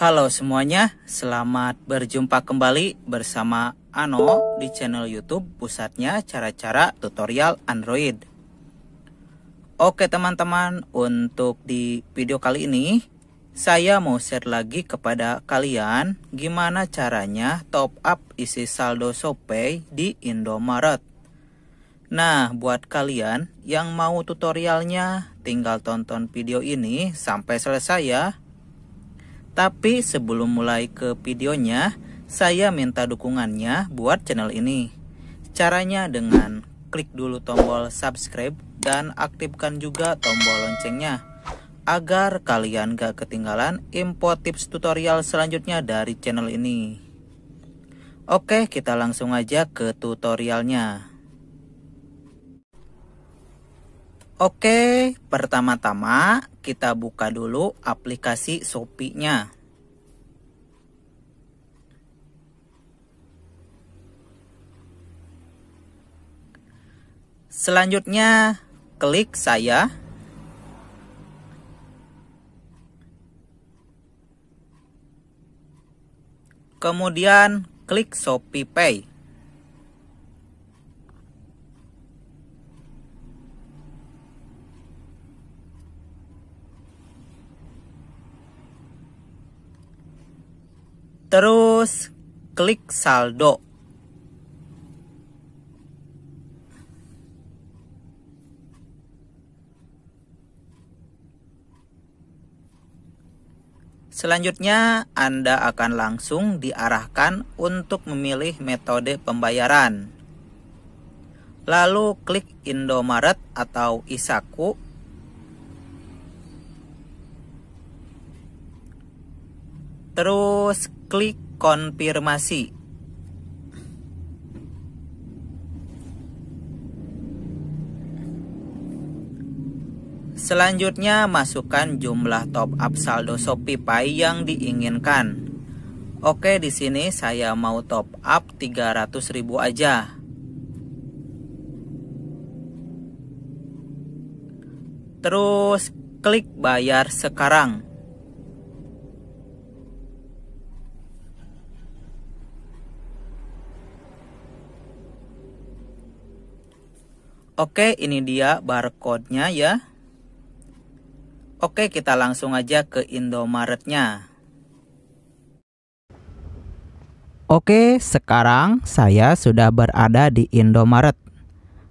Halo semuanya, selamat berjumpa kembali bersama Ano di channel YouTube pusatnya cara-cara tutorial Android. Oke teman-teman, untuk di video kali ini saya mau share lagi kepada kalian gimana caranya top up isi saldo Shopee di Indomaret. Nah, buat kalian yang mau tutorialnya, tinggal tonton video ini sampai selesai ya. Tapi sebelum mulai ke videonya, saya minta dukungannya buat channel ini. Caranya dengan klik dulu tombol subscribe dan aktifkan juga tombol loncengnya agar kalian gak ketinggalan info tips tutorial selanjutnya dari channel ini. Oke, kita langsung aja ke tutorialnya. Oke, pertama-tama kita buka dulu aplikasi Shopee-nya. Selanjutnya, klik saya. Kemudian, klik Shopee Pay. Terus klik saldo. Selanjutnya, Anda akan langsung diarahkan untuk memilih metode pembayaran. Lalu klik Indomaret atau Isaku terus klik konfirmasi. Selanjutnya, masukkan jumlah top up saldo ShopeePay yang diinginkan. Oke, di sini saya mau top up 300.000 aja. Terus klik bayar sekarang. Oke, ini dia barcode-nya ya. Oke, kita langsung aja ke Indomaretnya. Oke, sekarang saya sudah berada di Indomaret.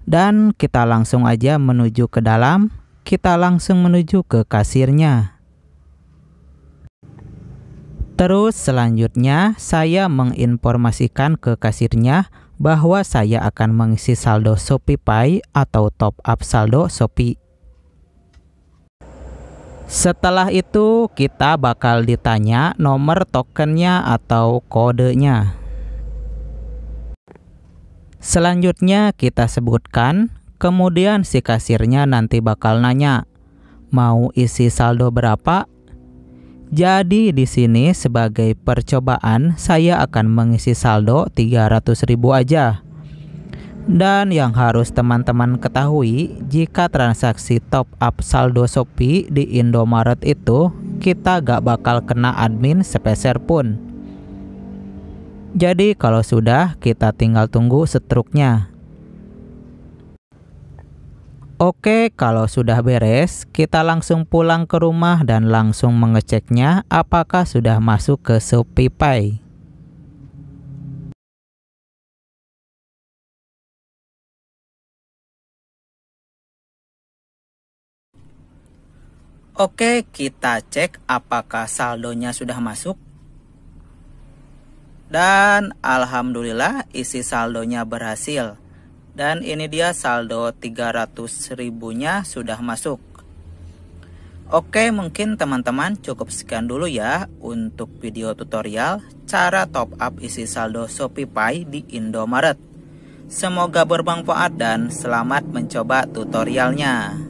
Dan kita langsung aja menuju ke dalam. Kita langsung menuju ke kasirnya. Terus selanjutnya saya menginformasikan ke kasirnya bahwa saya akan mengisi saldo Shopee Pay atau top up saldo Shopee. Setelah itu kita bakal ditanya nomor tokennya atau kodenya. Selanjutnya kita sebutkan, kemudian si kasirnya nanti bakal nanya, mau isi saldo berapa jadi di sini sebagai percobaan saya akan mengisi saldo 300.000 aja. Dan yang harus teman-teman ketahui, jika transaksi top up saldo Shopee di Indomaret itu, kita gak bakal kena admin sepeser pun. Jadi kalau sudah, kita tinggal tunggu setruknya. Oke, kalau sudah beres, kita langsung pulang ke rumah dan langsung mengeceknya apakah sudah masuk ke Shopee Pay. Oke, kita cek apakah saldonya sudah masuk. Dan alhamdulillah isi saldonya berhasil. Dan ini dia saldo 300 ribunya sudah masuk. Oke, mungkin teman-teman cukup sekian dulu ya untuk video tutorial cara top up isi saldo ShopeePay di Indomaret. Semoga bermanfaat dan selamat mencoba tutorialnya.